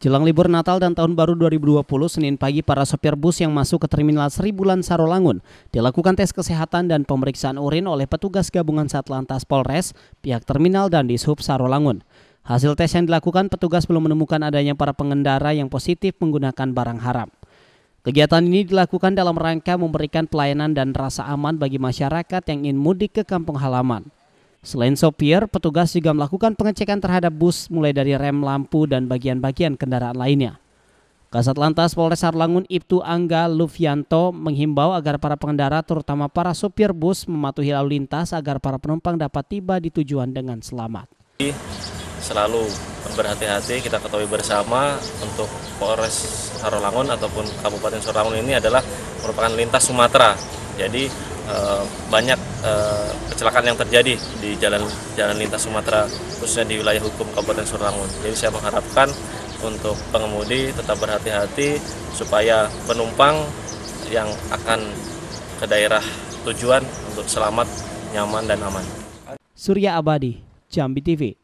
Jelang libur Natal dan Tahun Baru 2020, Senin pagi para sopir bus yang masuk ke Terminal Seribu Bulan Sarolangun dilakukan tes kesehatan dan pemeriksaan urin oleh petugas gabungan Satlantas Polres, pihak terminal dan Dishub Sarolangun. Hasil tes yang dilakukan petugas belum menemukan adanya para pengendara yang positif menggunakan barang haram. Kegiatan ini dilakukan dalam rangka memberikan pelayanan dan rasa aman bagi masyarakat yang ingin mudik ke kampung halaman. Selain sopir, petugas juga melakukan pengecekan terhadap bus mulai dari rem lampu dan bagian-bagian kendaraan lainnya. Kasat Lantas Polres Harlangun Ibtu Angga Lufianto menghimbau agar para pengendara terutama para sopir bus mematuhi lalu lintas agar para penumpang dapat tiba di tujuan dengan selamat. Selalu berhati-hati kita ketahui bersama untuk Polres Harlangun ataupun Kabupaten Sorangun ini adalah merupakan lintas Sumatera. Jadi Eh, banyak eh, kecelakaan yang terjadi di jalan jalan lintas Sumatera khususnya di wilayah hukum Kabupaten Suramangun. Jadi saya mengharapkan untuk pengemudi tetap berhati-hati supaya penumpang yang akan ke daerah tujuan untuk selamat, nyaman dan aman. Surya Abadi, Jambi TV.